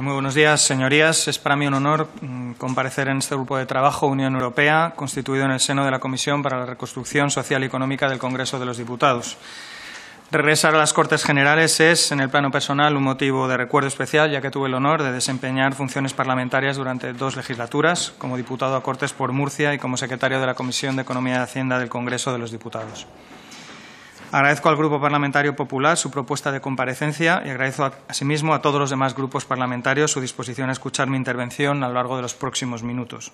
muy buenos días, señorías. Es para mí un honor mm, comparecer en este grupo de trabajo Unión Europea, constituido en el seno de la Comisión para la Reconstrucción Social y Económica del Congreso de los Diputados. Regresar a las Cortes Generales es, en el plano personal, un motivo de recuerdo especial, ya que tuve el honor de desempeñar funciones parlamentarias durante dos legislaturas, como diputado a Cortes por Murcia y como secretario de la Comisión de Economía y Hacienda del Congreso de los Diputados. Agradezco al Grupo Parlamentario Popular su propuesta de comparecencia y agradezco asimismo a todos los demás grupos parlamentarios su disposición a escuchar mi intervención a lo largo de los próximos minutos.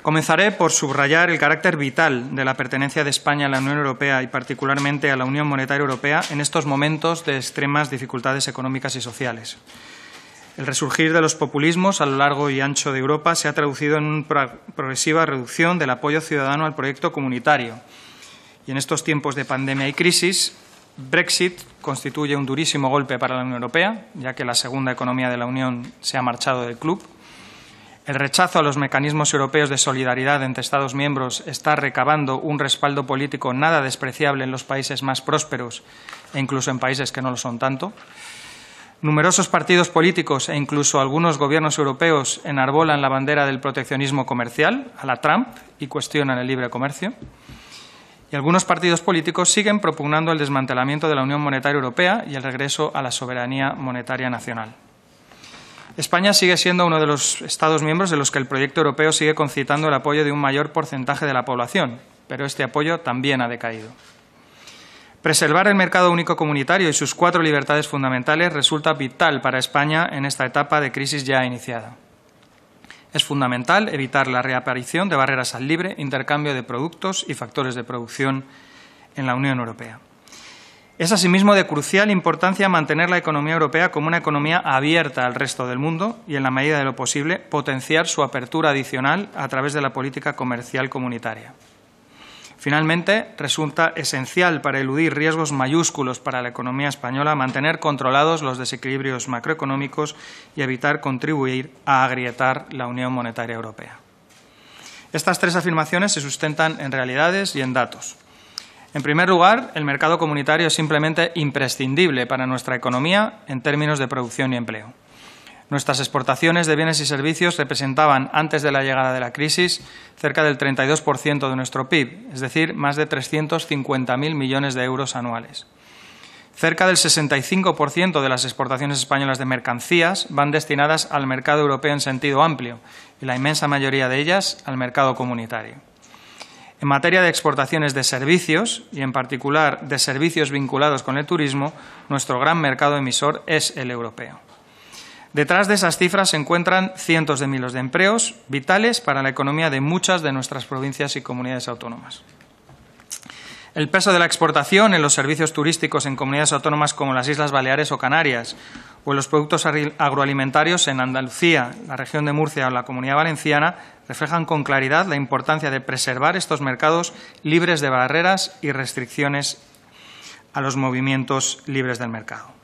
Comenzaré por subrayar el carácter vital de la pertenencia de España a la Unión Europea y particularmente a la Unión Monetaria Europea en estos momentos de extremas dificultades económicas y sociales. El resurgir de los populismos a lo largo y ancho de Europa se ha traducido en una progresiva reducción del apoyo ciudadano al proyecto comunitario, y en estos tiempos de pandemia y crisis, Brexit constituye un durísimo golpe para la Unión Europea, ya que la segunda economía de la Unión se ha marchado del club. El rechazo a los mecanismos europeos de solidaridad entre Estados miembros está recabando un respaldo político nada despreciable en los países más prósperos e incluso en países que no lo son tanto. Numerosos partidos políticos e incluso algunos gobiernos europeos enarbolan la bandera del proteccionismo comercial a la Trump y cuestionan el libre comercio y algunos partidos políticos siguen propugnando el desmantelamiento de la Unión Monetaria Europea y el regreso a la soberanía monetaria nacional. España sigue siendo uno de los Estados miembros de los que el proyecto europeo sigue concitando el apoyo de un mayor porcentaje de la población, pero este apoyo también ha decaído. Preservar el mercado único comunitario y sus cuatro libertades fundamentales resulta vital para España en esta etapa de crisis ya iniciada. Es fundamental evitar la reaparición de barreras al libre intercambio de productos y factores de producción en la Unión Europea. Es asimismo de crucial importancia mantener la economía europea como una economía abierta al resto del mundo y, en la medida de lo posible, potenciar su apertura adicional a través de la política comercial comunitaria. Finalmente, resulta esencial para eludir riesgos mayúsculos para la economía española mantener controlados los desequilibrios macroeconómicos y evitar contribuir a agrietar la Unión Monetaria Europea. Estas tres afirmaciones se sustentan en realidades y en datos. En primer lugar, el mercado comunitario es simplemente imprescindible para nuestra economía en términos de producción y empleo. Nuestras exportaciones de bienes y servicios representaban, antes de la llegada de la crisis, cerca del 32% de nuestro PIB, es decir, más de 350.000 millones de euros anuales. Cerca del 65% de las exportaciones españolas de mercancías van destinadas al mercado europeo en sentido amplio y la inmensa mayoría de ellas al mercado comunitario. En materia de exportaciones de servicios, y en particular de servicios vinculados con el turismo, nuestro gran mercado emisor es el europeo. Detrás de esas cifras se encuentran cientos de miles de empleos vitales para la economía de muchas de nuestras provincias y comunidades autónomas. El peso de la exportación en los servicios turísticos en comunidades autónomas como las Islas Baleares o Canarias, o en los productos agroalimentarios en Andalucía, la región de Murcia o la Comunidad Valenciana, reflejan con claridad la importancia de preservar estos mercados libres de barreras y restricciones a los movimientos libres del mercado.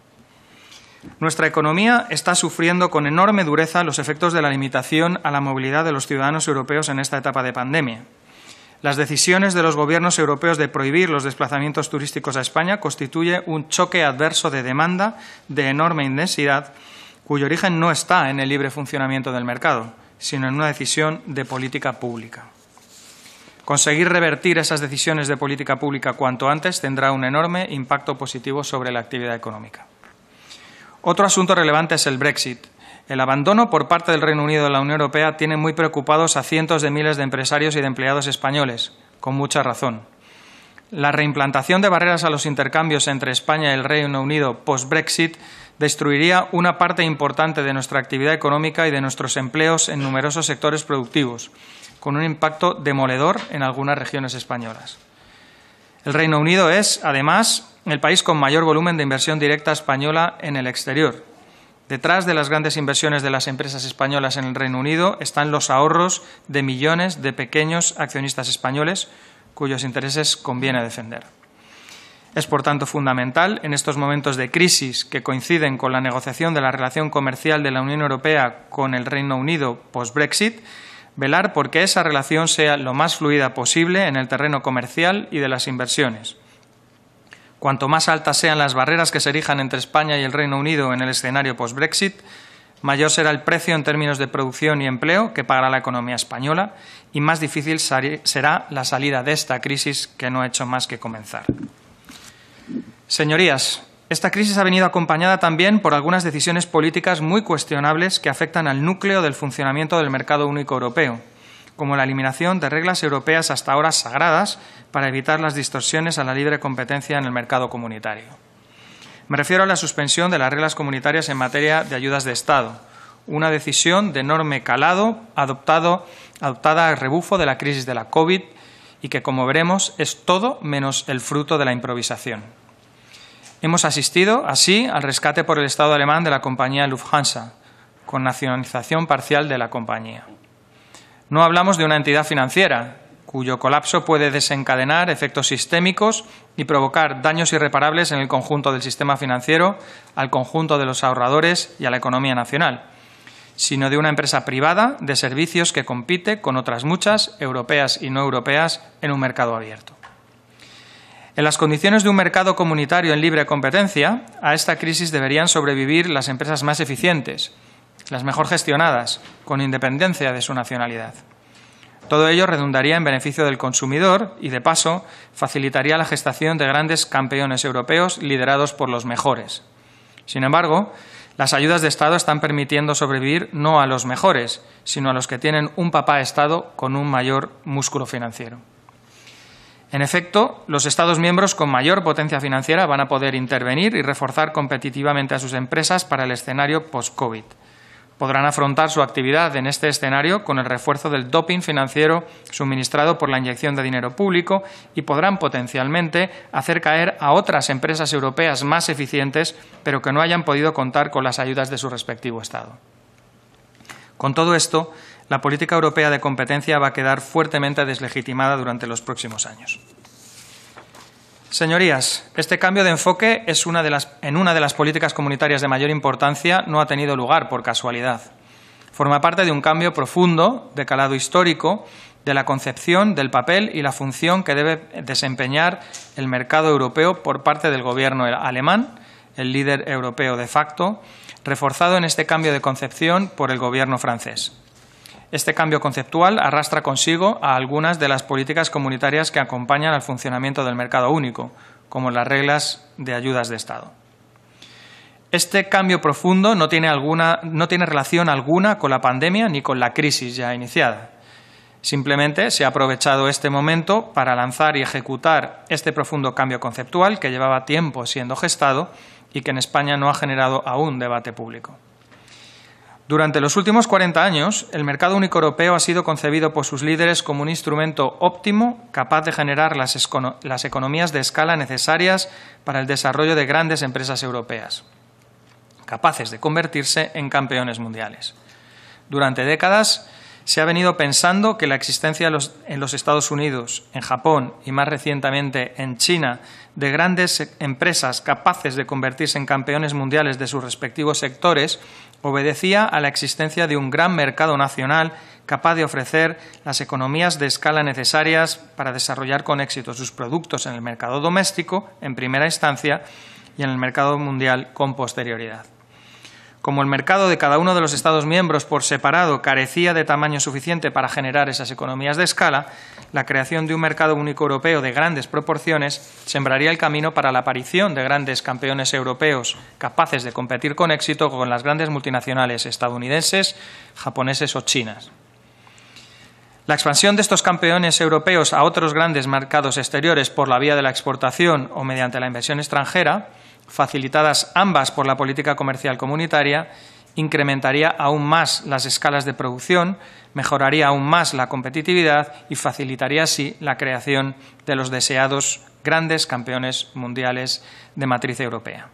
Nuestra economía está sufriendo con enorme dureza los efectos de la limitación a la movilidad de los ciudadanos europeos en esta etapa de pandemia. Las decisiones de los gobiernos europeos de prohibir los desplazamientos turísticos a España constituyen un choque adverso de demanda de enorme intensidad, cuyo origen no está en el libre funcionamiento del mercado, sino en una decisión de política pública. Conseguir revertir esas decisiones de política pública cuanto antes tendrá un enorme impacto positivo sobre la actividad económica. Otro asunto relevante es el Brexit. El abandono por parte del Reino Unido de la Unión Europea tiene muy preocupados a cientos de miles de empresarios y de empleados españoles, con mucha razón. La reimplantación de barreras a los intercambios entre España y el Reino Unido post-Brexit destruiría una parte importante de nuestra actividad económica y de nuestros empleos en numerosos sectores productivos, con un impacto demoledor en algunas regiones españolas. El Reino Unido es, además, el país con mayor volumen de inversión directa española en el exterior. Detrás de las grandes inversiones de las empresas españolas en el Reino Unido están los ahorros de millones de pequeños accionistas españoles cuyos intereses conviene defender. Es, por tanto, fundamental, en estos momentos de crisis que coinciden con la negociación de la relación comercial de la Unión Europea con el Reino Unido post-Brexit, velar por que esa relación sea lo más fluida posible en el terreno comercial y de las inversiones Cuanto más altas sean las barreras que se erijan entre España y el Reino Unido en el escenario post-Brexit, mayor será el precio en términos de producción y empleo que pagará la economía española y más difícil será la salida de esta crisis que no ha hecho más que comenzar. Señorías, esta crisis ha venido acompañada también por algunas decisiones políticas muy cuestionables que afectan al núcleo del funcionamiento del mercado único europeo, como la eliminación de reglas europeas hasta ahora sagradas para evitar las distorsiones a la libre competencia en el mercado comunitario. Me refiero a la suspensión de las reglas comunitarias en materia de ayudas de Estado, una decisión de enorme calado adoptada al rebufo de la crisis de la COVID y que, como veremos, es todo menos el fruto de la improvisación. Hemos asistido, así, al rescate por el Estado alemán de la compañía Lufthansa, con nacionalización parcial de la compañía. No hablamos de una entidad financiera, cuyo colapso puede desencadenar efectos sistémicos y provocar daños irreparables en el conjunto del sistema financiero, al conjunto de los ahorradores y a la economía nacional, sino de una empresa privada de servicios que compite con otras muchas, europeas y no europeas, en un mercado abierto. En las condiciones de un mercado comunitario en libre competencia, a esta crisis deberían sobrevivir las empresas más eficientes, las mejor gestionadas, con independencia de su nacionalidad. Todo ello redundaría en beneficio del consumidor y, de paso, facilitaría la gestación de grandes campeones europeos liderados por los mejores. Sin embargo, las ayudas de Estado están permitiendo sobrevivir no a los mejores, sino a los que tienen un papá Estado con un mayor músculo financiero. En efecto, los Estados miembros con mayor potencia financiera van a poder intervenir y reforzar competitivamente a sus empresas para el escenario post-COVID podrán afrontar su actividad en este escenario con el refuerzo del doping financiero suministrado por la inyección de dinero público y podrán potencialmente hacer caer a otras empresas europeas más eficientes, pero que no hayan podido contar con las ayudas de su respectivo Estado. Con todo esto, la política europea de competencia va a quedar fuertemente deslegitimada durante los próximos años. Señorías, este cambio de enfoque es en una de las políticas comunitarias de mayor importancia no ha tenido lugar por casualidad. Forma parte de un cambio profundo, de calado histórico, de la concepción del papel y la función que debe desempeñar el mercado europeo por parte del gobierno alemán, el líder europeo de facto, reforzado en este cambio de concepción por el gobierno francés. Este cambio conceptual arrastra consigo a algunas de las políticas comunitarias que acompañan al funcionamiento del mercado único, como las reglas de ayudas de Estado. Este cambio profundo no tiene, relación alguna con la pandemia ni con la crisis ya iniciada. Simplemente se ha aprovechado este momento para lanzar y ejecutar este profundo cambio conceptual que llevaba tiempo siendo gestado y que en España no ha generado aún debate público. Durante los últimos 40 años, el mercado único europeo ha sido concebido por sus líderes como un instrumento óptimo capaz de generar las, las economías de escala necesarias para el desarrollo de grandes empresas europeas, capaces de convertirse en campeones mundiales. Durante décadas, se ha venido pensando que la existencia en los Estados Unidos, en Japón y más recientemente en China de grandes empresas capaces de convertirse en campeones mundiales de sus respectivos sectores obedecía a la existencia de un gran mercado nacional capaz de ofrecer las economías de escala necesarias para desarrollar con éxito sus productos en el mercado doméstico, en primera instancia, y en el mercado mundial con posterioridad. Como el mercado de cada uno de los Estados miembros por separado carecía de tamaño suficiente para generar esas economías de escala, la creación de un mercado único europeo de grandes proporciones sembraría el camino para la aparición de grandes campeones europeos capaces de competir con éxito con las grandes multinacionales estadounidenses, japoneses o chinas. La expansión de estos campeones europeos a otros grandes mercados exteriores por la vía de la exportación o mediante la inversión extranjera facilitadas ambas por la política comercial comunitaria, incrementaría aún más las escalas de producción, mejoraría aún más la competitividad y facilitaría así la creación de los deseados grandes campeones mundiales de matriz europea.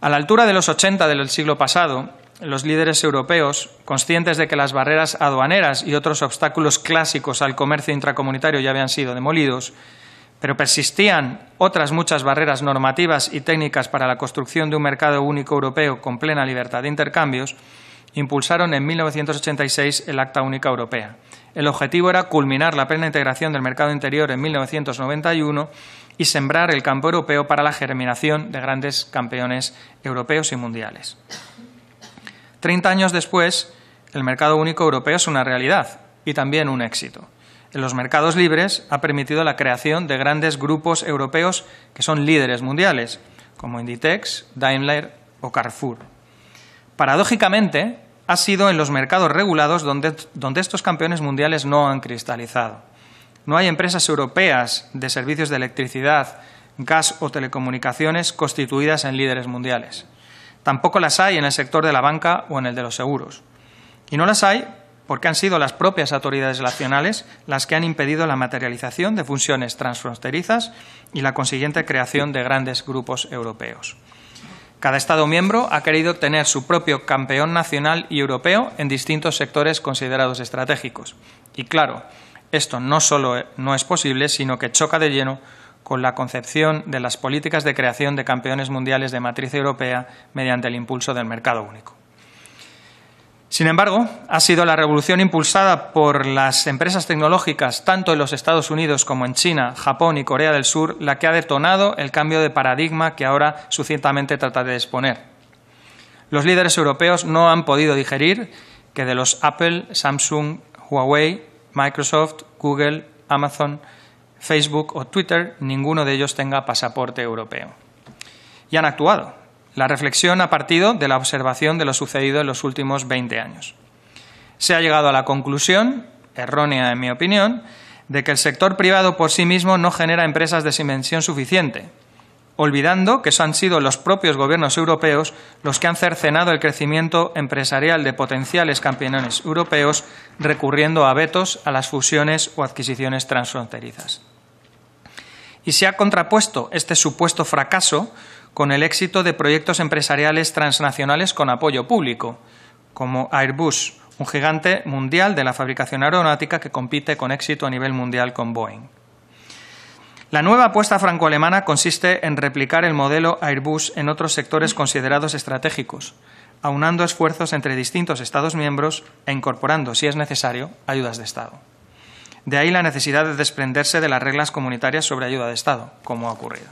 A la altura de los 80 del siglo pasado, los líderes europeos, conscientes de que las barreras aduaneras y otros obstáculos clásicos al comercio intracomunitario ya habían sido demolidos, pero persistían otras muchas barreras normativas y técnicas para la construcción de un mercado único europeo con plena libertad de intercambios, impulsaron en 1986 el Acta Única Europea. El objetivo era culminar la plena integración del mercado interior en 1991 y sembrar el campo europeo para la germinación de grandes campeones europeos y mundiales. Treinta años después, el mercado único europeo es una realidad y también un éxito en los mercados libres ha permitido la creación de grandes grupos europeos que son líderes mundiales, como Inditex, Daimler o Carrefour. Paradójicamente, ha sido en los mercados regulados donde, donde estos campeones mundiales no han cristalizado. No hay empresas europeas de servicios de electricidad, gas o telecomunicaciones constituidas en líderes mundiales. Tampoco las hay en el sector de la banca o en el de los seguros. Y no las hay porque han sido las propias autoridades nacionales las que han impedido la materialización de funciones transfronterizas y la consiguiente creación de grandes grupos europeos. Cada Estado miembro ha querido tener su propio campeón nacional y europeo en distintos sectores considerados estratégicos. Y claro, esto no solo no es posible, sino que choca de lleno con la concepción de las políticas de creación de campeones mundiales de matriz europea mediante el impulso del mercado único. Sin embargo, ha sido la revolución impulsada por las empresas tecnológicas, tanto en los Estados Unidos como en China, Japón y Corea del Sur, la que ha detonado el cambio de paradigma que ahora sucientemente trata de exponer. Los líderes europeos no han podido digerir que de los Apple, Samsung, Huawei, Microsoft, Google, Amazon, Facebook o Twitter, ninguno de ellos tenga pasaporte europeo. Y han actuado. La reflexión ha partido de la observación de lo sucedido en los últimos 20 años. Se ha llegado a la conclusión, errónea en mi opinión, de que el sector privado por sí mismo no genera empresas de dimensión suficiente, olvidando que eso han sido los propios gobiernos europeos los que han cercenado el crecimiento empresarial de potenciales campeones europeos recurriendo a vetos a las fusiones o adquisiciones transfronterizas. Y se ha contrapuesto este supuesto fracaso con el éxito de proyectos empresariales transnacionales con apoyo público, como Airbus, un gigante mundial de la fabricación aeronáutica que compite con éxito a nivel mundial con Boeing. La nueva apuesta franco-alemana consiste en replicar el modelo Airbus en otros sectores considerados estratégicos, aunando esfuerzos entre distintos Estados miembros e incorporando, si es necesario, ayudas de Estado. De ahí la necesidad de desprenderse de las reglas comunitarias sobre ayuda de Estado, como ha ocurrido.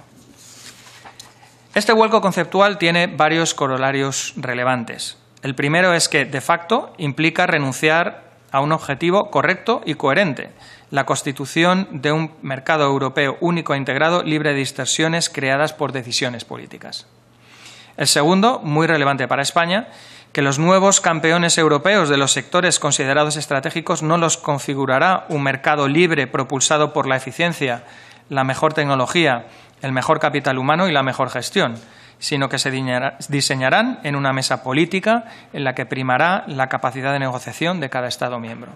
Este vuelco conceptual tiene varios corolarios relevantes. El primero es que, de facto, implica renunciar a un objetivo correcto y coherente, la constitución de un mercado europeo único e integrado libre de distorsiones creadas por decisiones políticas. El segundo, muy relevante para España, que los nuevos campeones europeos de los sectores considerados estratégicos no los configurará un mercado libre propulsado por la eficiencia, la mejor tecnología el mejor capital humano y la mejor gestión, sino que se diseñarán en una mesa política en la que primará la capacidad de negociación de cada Estado miembro.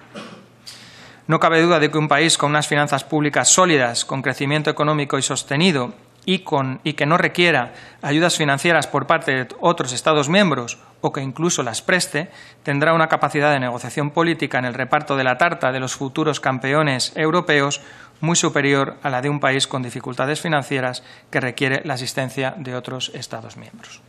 No cabe duda de que un país con unas finanzas públicas sólidas, con crecimiento económico y sostenido y, con, y que no requiera ayudas financieras por parte de otros Estados miembros o que incluso las preste, tendrá una capacidad de negociación política en el reparto de la tarta de los futuros campeones europeos muy superior a la de un país con dificultades financieras que requiere la asistencia de otros Estados miembros.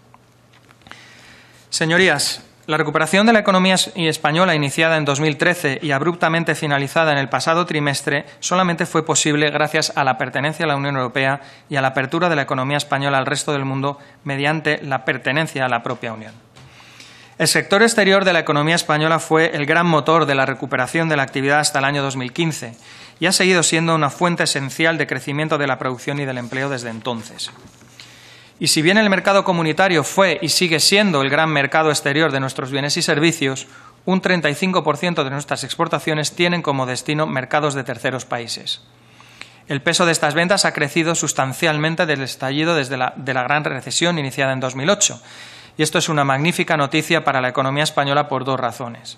Señorías, la recuperación de la economía española iniciada en 2013 y abruptamente finalizada en el pasado trimestre solamente fue posible gracias a la pertenencia a la Unión Europea y a la apertura de la economía española al resto del mundo mediante la pertenencia a la propia Unión. El sector exterior de la economía española fue el gran motor de la recuperación de la actividad hasta el año 2015 y ha seguido siendo una fuente esencial de crecimiento de la producción y del empleo desde entonces. Y si bien el mercado comunitario fue y sigue siendo el gran mercado exterior de nuestros bienes y servicios, un 35% de nuestras exportaciones tienen como destino mercados de terceros países. El peso de estas ventas ha crecido sustancialmente del estallido desde de la gran recesión iniciada en 2008, y esto es una magnífica noticia para la economía española por dos razones.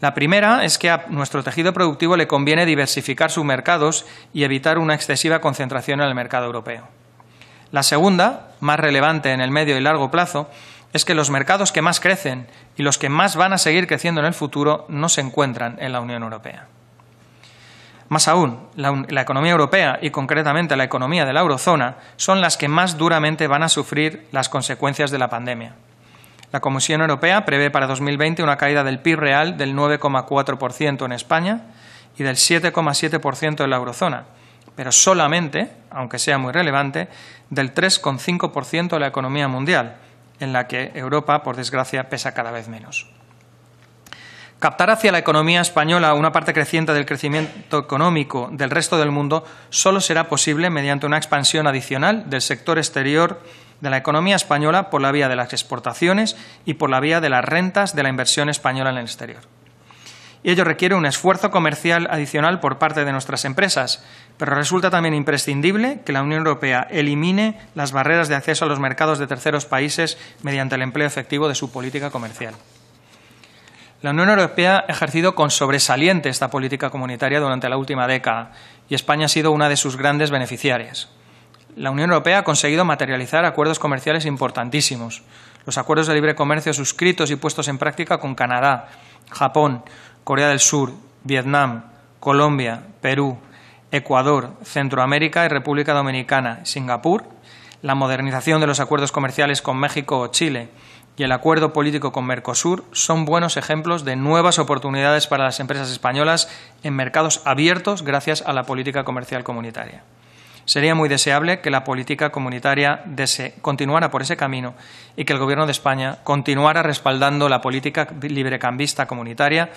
La primera es que a nuestro tejido productivo le conviene diversificar sus mercados y evitar una excesiva concentración en el mercado europeo. La segunda, más relevante en el medio y largo plazo, es que los mercados que más crecen y los que más van a seguir creciendo en el futuro no se encuentran en la Unión Europea. Más aún, la, economía europea y concretamente la economía de la eurozona son las que más duramente van a sufrir las consecuencias de la pandemia. La Comisión Europea prevé para 2020 una caída del PIB real del 9,4% en España y del 7,7% en la eurozona, pero solamente, aunque sea muy relevante, del 3,5% de la economía mundial, en la que Europa, por desgracia, pesa cada vez menos. Captar hacia la economía española una parte creciente del crecimiento económico del resto del mundo solo será posible mediante una expansión adicional del sector exterior de la economía española por la vía de las exportaciones y por la vía de las rentas de la inversión española en el exterior. Y ello requiere un esfuerzo comercial adicional por parte de nuestras empresas, pero resulta también imprescindible que la Unión Europea elimine las barreras de acceso a los mercados de terceros países mediante el empleo efectivo de su política comercial. La Unión Europea ha ejercido con sobresaliente esta política comunitaria durante la última década y España ha sido una de sus grandes beneficiarias. La Unión Europea ha conseguido materializar acuerdos comerciales importantísimos. Los acuerdos de libre comercio suscritos y puestos en práctica con Canadá, Japón, Corea del Sur, Vietnam, Colombia, Perú, Ecuador, Centroamérica y República Dominicana, Singapur, la modernización de los acuerdos comerciales con México o Chile, y el acuerdo político con Mercosur son buenos ejemplos de nuevas oportunidades para las empresas españolas en mercados abiertos gracias a la política comercial comunitaria. Sería muy deseable que la política comunitaria continuara por ese camino y que el Gobierno de España continuara respaldando la política librecambista comunitaria,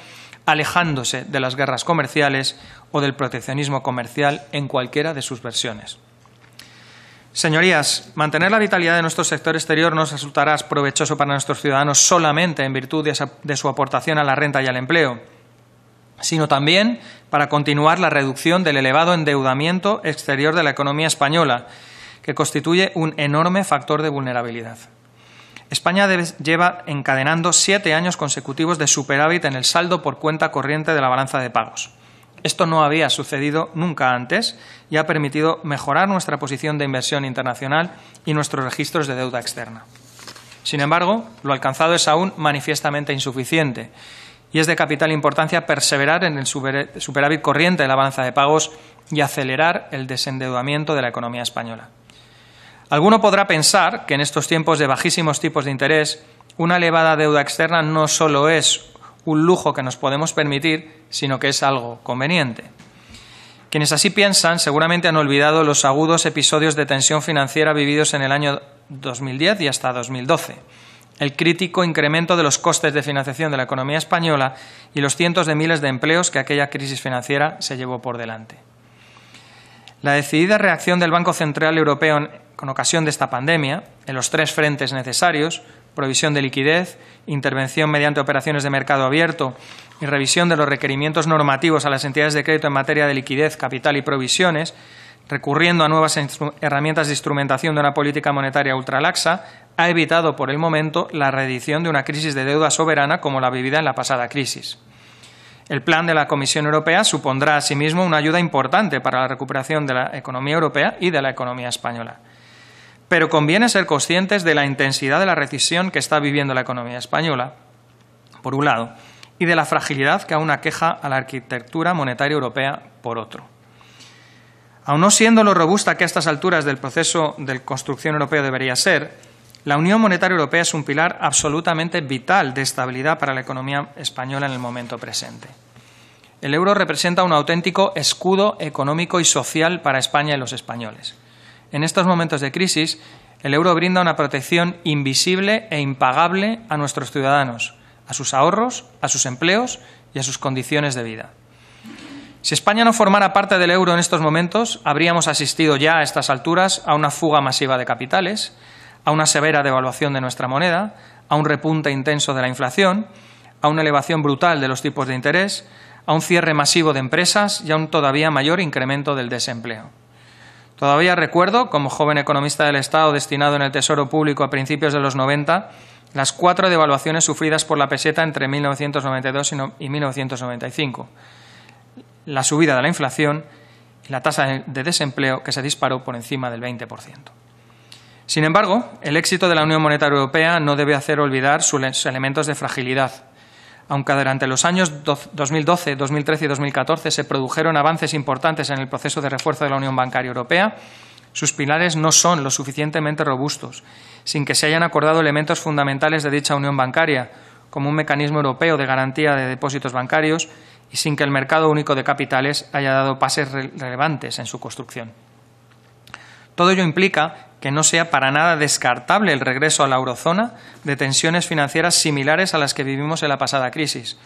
alejándose de las guerras comerciales o del proteccionismo comercial en cualquiera de sus versiones. Señorías, mantener la vitalidad de nuestro sector exterior no resultará provechoso para nuestros ciudadanos solamente en virtud de, su aportación a la renta y al empleo, sino también para continuar la reducción del elevado endeudamiento exterior de la economía española, que constituye un enorme factor de vulnerabilidad. España lleva encadenando siete años consecutivos de superávit en el saldo por cuenta corriente de la balanza de pagos. Esto no había sucedido nunca antes y ha permitido mejorar nuestra posición de inversión internacional y nuestros registros de deuda externa. Sin embargo, lo alcanzado es aún manifiestamente insuficiente y es de capital importancia perseverar en el superávit corriente de la balanza de pagos y acelerar el desendeudamiento de la economía española. Alguno podrá pensar que en estos tiempos de bajísimos tipos de interés, una elevada deuda externa no solo es un lujo que nos podemos permitir, sino que es algo conveniente. Quienes así piensan seguramente han olvidado los agudos episodios de tensión financiera vividos en el año 2010 y hasta 2012, el crítico incremento de los costes de financiación de la economía española y los cientos de miles de empleos que aquella crisis financiera se llevó por delante. La decidida reacción del Banco Central Europeo con ocasión de esta pandemia, en los tres frentes necesarios, provisión de liquidez, intervención mediante operaciones de mercado abierto y revisión de los requerimientos normativos a las entidades de crédito en materia de liquidez, capital y provisiones, recurriendo a nuevas herramientas de instrumentación de una política monetaria ultralaxa, ha evitado por el momento la reedición de una crisis de deuda soberana como la vivida en la pasada crisis. El plan de la Comisión Europea supondrá asimismo una ayuda importante para la recuperación de la economía europea y de la economía española pero conviene ser conscientes de la intensidad de la recesión que está viviendo la economía española, por un lado, y de la fragilidad que aún aqueja a la arquitectura monetaria europea, por otro. Aun no siendo lo robusta que a estas alturas del proceso de construcción europeo debería ser, la Unión Monetaria Europea es un pilar absolutamente vital de estabilidad para la economía española en el momento presente. El euro representa un auténtico escudo económico y social para España y los españoles. En estos momentos de crisis, el euro brinda una protección invisible e impagable a nuestros ciudadanos, a sus ahorros, a sus empleos y a sus condiciones de vida. Si España no formara parte del euro en estos momentos, habríamos asistido ya a estas alturas a una fuga masiva de capitales, a una severa devaluación de nuestra moneda, a un repunte intenso de la inflación, a una elevación brutal de los tipos de interés, a un cierre masivo de empresas y a un todavía mayor incremento del desempleo. Todavía recuerdo, como joven economista del Estado destinado en el Tesoro Público a principios de los 90, las cuatro devaluaciones sufridas por la peseta entre 1992 y 1995, la subida de la inflación y la tasa de desempleo que se disparó por encima del 20%. Sin embargo, el éxito de la Unión Monetaria Europea no debe hacer olvidar sus elementos de fragilidad, aunque durante los años 2012, 2013 y 2014 se produjeron avances importantes en el proceso de refuerzo de la Unión Bancaria Europea, sus pilares no son lo suficientemente robustos, sin que se hayan acordado elementos fundamentales de dicha Unión Bancaria, como un mecanismo europeo de garantía de depósitos bancarios y sin que el mercado único de capitales haya dado pases relevantes en su construcción. Todo ello implica que no sea para nada descartable el regreso a la eurozona de tensiones financieras similares a las que vivimos en la pasada crisis,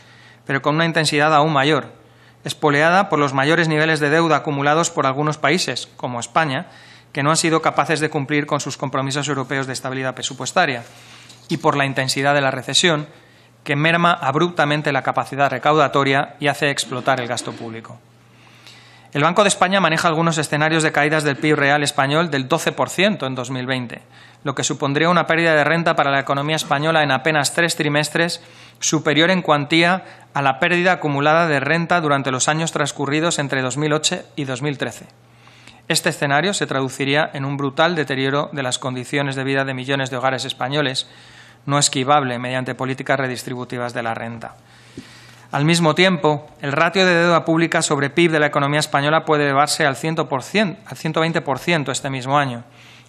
pero con una intensidad aún mayor, espoleada por los mayores niveles de deuda acumulados por algunos países, como España, que no han sido capaces de cumplir con sus compromisos europeos de estabilidad presupuestaria, y por la intensidad de la recesión, que merma abruptamente la capacidad recaudatoria y hace explotar el gasto público. El Banco de España maneja algunos escenarios de caídas del PIB real español del 12% en 2020, lo que supondría una pérdida de renta para la economía española en apenas tres trimestres superior en cuantía a la pérdida acumulada de renta durante los años transcurridos entre 2008 y 2013. Este escenario se traduciría en un brutal deterioro de las condiciones de vida de millones de hogares españoles, no esquivable mediante políticas redistributivas de la renta. Al mismo tiempo, el ratio de deuda pública sobre PIB de la economía española puede elevarse al, al 120% este mismo año,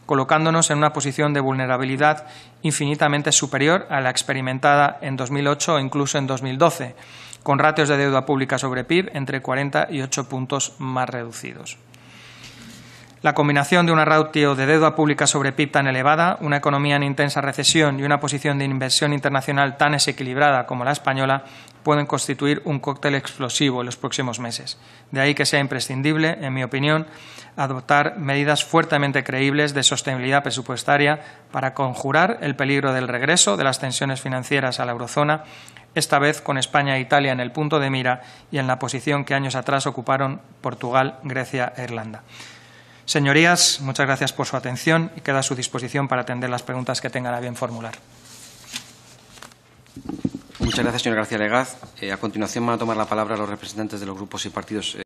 colocándonos en una posición de vulnerabilidad infinitamente superior a la experimentada en 2008 o incluso en 2012, con ratios de deuda pública sobre PIB entre 40 y 8 puntos más reducidos. La combinación de una ratio de deuda pública sobre PIB tan elevada, una economía en intensa recesión y una posición de inversión internacional tan desequilibrada como la española pueden constituir un cóctel explosivo en los próximos meses. De ahí que sea imprescindible, en mi opinión, adoptar medidas fuertemente creíbles de sostenibilidad presupuestaria para conjurar el peligro del regreso de las tensiones financieras a la eurozona, esta vez con España e Italia en el punto de mira y en la posición que años atrás ocuparon Portugal, Grecia e Irlanda. Señorías, muchas gracias por su atención y queda a su disposición para atender las preguntas que tengan a bien formular. Muchas gracias, señor García Legaz. Eh, a continuación van a tomar la palabra los representantes de los grupos y partidos. Eh,